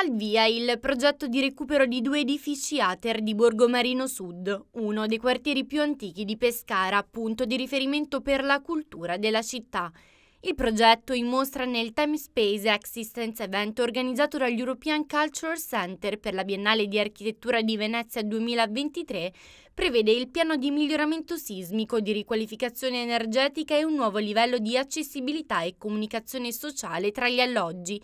Al via il progetto di recupero di due edifici ATER di Borgo Marino Sud, uno dei quartieri più antichi di Pescara, punto di riferimento per la cultura della città. Il progetto in mostra nel Time Space Existence Event organizzato dall'European Cultural Center per la Biennale di Architettura di Venezia 2023 prevede il piano di miglioramento sismico, di riqualificazione energetica e un nuovo livello di accessibilità e comunicazione sociale tra gli alloggi,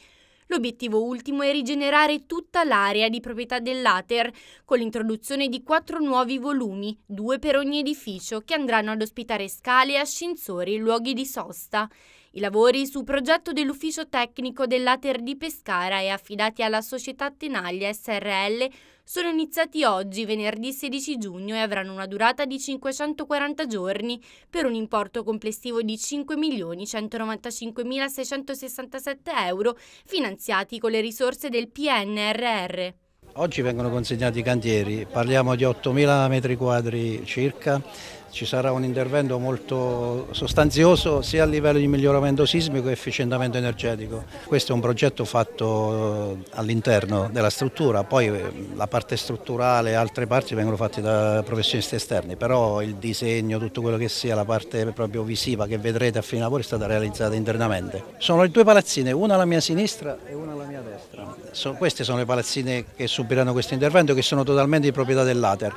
L'obiettivo ultimo è rigenerare tutta l'area di proprietà dell'Ater, con l'introduzione di quattro nuovi volumi, due per ogni edificio, che andranno ad ospitare scale, ascensori e luoghi di sosta. I lavori su progetto dell'ufficio tecnico dell'Ater di Pescara e affidati alla società Tenaglia SRL sono iniziati oggi, venerdì 16 giugno, e avranno una durata di 540 giorni per un importo complessivo di 5.195.667 euro finanziati con le risorse del PNRR. Oggi vengono consegnati i cantieri, parliamo di 8.000 metri quadri circa, ci sarà un intervento molto sostanzioso sia a livello di miglioramento sismico che efficientamento energetico. Questo è un progetto fatto eh, all'interno della struttura, poi eh, la parte strutturale e altre parti vengono fatte da professionisti esterni, però il disegno, tutto quello che sia, la parte proprio visiva che vedrete a fine lavoro è stata realizzata internamente. Sono le due palazzine, una alla mia sinistra e una alla mia destra vostra? So, queste sono le palazzine che subiranno questo intervento che sono totalmente di proprietà dell'Ater.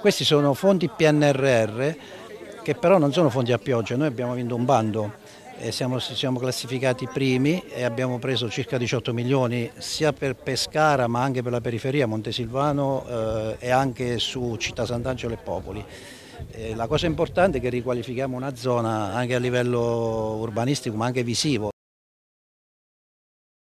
Questi sono fondi PNRR che però non sono fondi a pioggia, noi abbiamo vinto un bando siamo, siamo, classificati primi e abbiamo preso circa 18 milioni sia per Pescara ma anche per la periferia Montesilvano eh, e anche su Città Sant'Angelo e Popoli. Eh, la cosa importante è che riqualifichiamo una zona anche a livello urbanistico ma anche visivo.